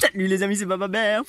Salut les amis, c'est Papa Bear.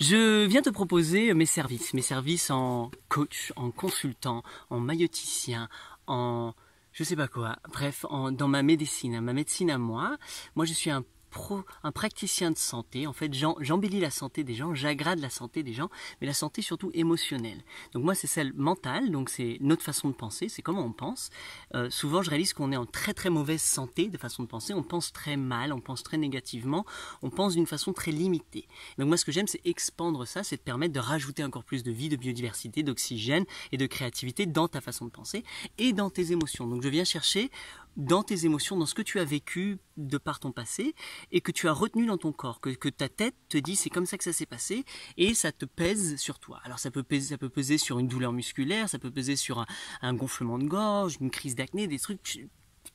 Je viens te proposer mes services, mes services en coach, en consultant, en mailloticien, en je sais pas quoi. Bref, dans ma médecine, ma médecine à moi, moi je suis un pro, un praticien de santé. En fait, j'embellis la santé des gens, j'agrade la santé des gens, mais la santé surtout émotionnelle. Donc moi, c'est celle mentale, donc c'est notre façon de penser, c'est comment on pense. Euh, souvent, je réalise qu'on est en très très mauvaise santé de façon de penser. On pense très mal, on pense très négativement, on pense d'une façon très limitée. Donc moi, ce que j'aime, c'est expandre ça, c'est de permettre de rajouter encore plus de vie, de biodiversité, d'oxygène et de créativité dans ta façon de penser et dans tes émotions. Donc je viens chercher dans tes émotions, dans ce que tu as vécu de par ton passé, et que tu as retenu dans ton corps, que, ta tête te dit c'est comme ça que ça s'est passé, et ça te pèse sur toi. Alors ça peut peser, ça peut peser sur une douleur musculaire, ça peut peser sur un, gonflement de gorge, une crise d'acné, des trucs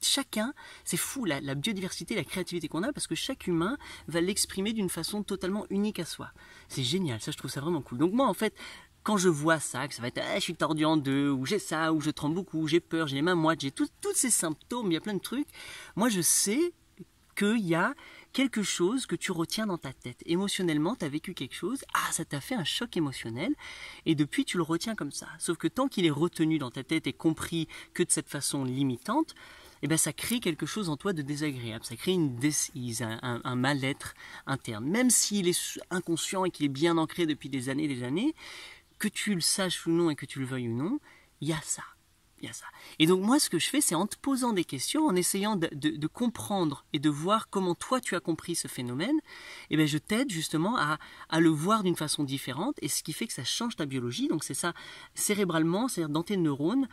chacun, c'est fou la, la, biodiversité, la créativité qu'on a, parce que chaque humain va l'exprimer d'une façon totalement unique à soi. C'est génial, ça je trouve ça vraiment cool. Donc moi en fait, quand je vois ça, que ça va être eh, je suis tordu en deux, ou j'ai ça, ou je tremble beaucoup, j'ai peur, j'ai les mains moites, j'ai tous ces symptômes, il y a plein de trucs, moi je sais qu'il y a quelque chose que tu retiens dans ta tête. Émotionnellement, tu as vécu quelque chose, ah, ça t'a fait un choc émotionnel, et depuis tu le retiens comme ça. Sauf que tant qu'il est retenu dans ta tête et compris que de cette façon limitante, eh ben, ça crée quelque chose en toi de désagréable, ça crée une décise, un, un mal-être interne. Même s'il est inconscient et qu'il est bien ancré depuis des années et des années, que tu le saches ou non et que tu le veuilles ou non, il y a ça. Et donc moi, ce que je fais, c'est en te posant des questions, en essayant de, comprendre et de voir comment toi tu as compris ce phénomène, et eh bien je t'aide justement à, le voir d'une façon différente, et ce qui fait que ça change ta biologie. Donc c'est ça, cérébralement, c'est-à-dire dans tes neurones,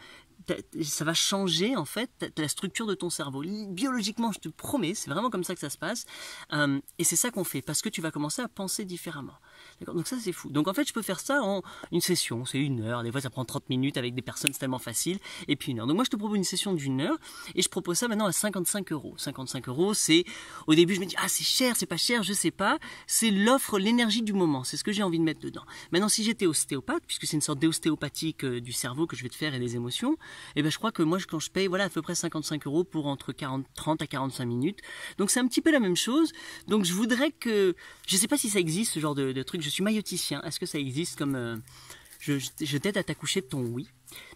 ça va changer en fait la structure de ton cerveau. Biologiquement, je te promets, c'est vraiment comme ça que ça se passe. Euh, et c'est ça qu'on fait, parce que tu vas commencer à penser différemment. Donc ça, c'est fou. Donc en fait, je peux faire ça en une session, c'est une heure, des fois ça prend 30 minutes avec des personnes, c'est tellement facile et puis une heure. Donc moi je te propose une session d'une heure et je propose ça maintenant à 55 euros. 55 euros, c'est au début je me dis ah c'est cher, c'est pas cher, je sais pas. C'est l'offre, l'énergie du moment. C'est ce que j'ai envie de mettre dedans. Maintenant si j'étais ostéopathe, puisque c'est une sorte d'ostéopathique euh, du cerveau que je vais te faire et des émotions, et eh ben, je crois que moi quand je paye voilà à peu près 55 euros pour entre 40, 30 à 45 minutes. Donc c'est un petit peu la même chose. Donc je voudrais que je sais pas si ça existe ce genre de, truc. Je suis mailloticien. Est-ce que ça existe comme euh, je, t'aide à t'accoucher de ton oui.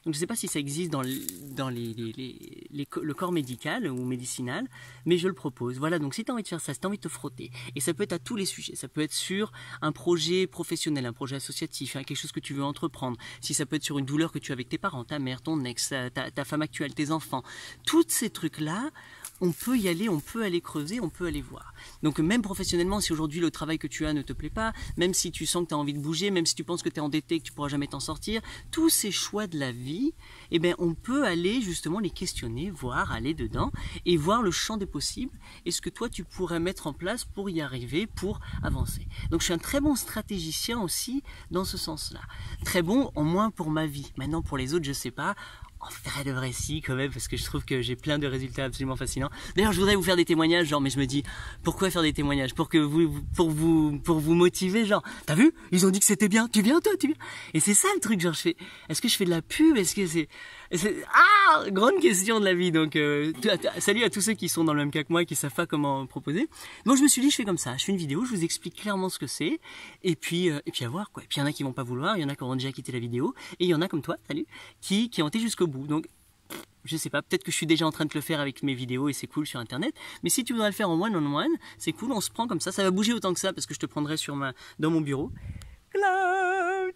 Donc je ne sais pas si ça existe dans, le, corps médical ou médicinal, mais je le propose. Voilà, donc si tu as envie de faire ça, si tu as envie de te frotter, et ça peut être à tous les sujets, ça peut être sur un projet professionnel, un projet associatif, hein, quelque chose que tu veux entreprendre, si ça peut être sur une douleur que tu as avec tes parents, ta mère, ton ex, ta, ta femme actuelle, tes enfants, tous ces trucs-là, on peut y aller, on peut aller creuser, on peut aller voir. Donc même professionnellement, si aujourd'hui le travail que tu as ne te plaît pas, même si tu sens que tu as envie de bouger, même si tu penses que tu es endetté, que tu pourras jamais t'en sortir, tous ces choix de la vie, eh bien, on peut aller justement les questionner, voir, aller dedans et voir le champ des possibles et ce que toi tu pourrais mettre en place pour y arriver, pour avancer. Donc je suis un très bon stratégicien aussi dans ce sens-là. Très bon, au moins pour ma vie. Maintenant pour les autres, je ne sais pas en vrai de vrai si quand même parce que je trouve que j'ai plein de résultats absolument fascinants. D'ailleurs, je voudrais vous faire des témoignages genre mais je me dis pourquoi faire des témoignages pour que vous pour vous pour vous motiver genre t'as vu ils ont dit que c'était bien tu viens toi tu viens et c'est ça le truc genre je fais est-ce que je fais de la pub est-ce que c'est ah grande question de la vie donc euh, salut à tous ceux qui sont dans le même cas que moi et qui savent pas comment proposer. Donc je me suis dit je fais comme ça je fais une vidéo je vous explique clairement ce que c'est et puis euh, et puis à voir quoi et puis il y en a qui vont pas vouloir il y en a qui auront déjà quitté la vidéo et il y en a comme toi salut qui qui ont été jusqu'au donc, je sais pas, peut-être que je suis déjà en train de le faire avec mes vidéos et c'est cool sur internet, mais si tu voudrais le faire en one on one, c'est cool, on se prend comme ça, ça va bouger autant que ça parce que je te prendrai sur ma dans mon bureau.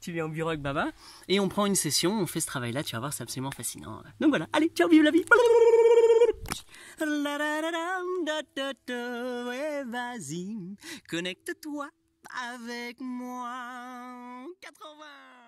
tu viens au bureau avec Baba et on prend une session, on fait ce travail là, tu vas voir, c'est absolument fascinant. Donc voilà, allez, ciao, vive la vie. connecte-toi avec moi. 80